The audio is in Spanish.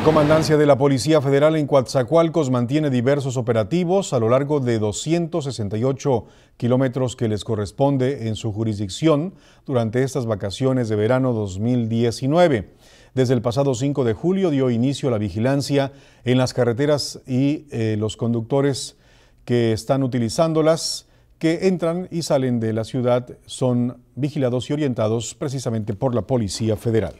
La comandancia de la Policía Federal en Coatzacoalcos mantiene diversos operativos a lo largo de 268 kilómetros que les corresponde en su jurisdicción durante estas vacaciones de verano 2019. Desde el pasado 5 de julio dio inicio a la vigilancia en las carreteras y eh, los conductores que están utilizándolas, que entran y salen de la ciudad, son vigilados y orientados precisamente por la Policía Federal.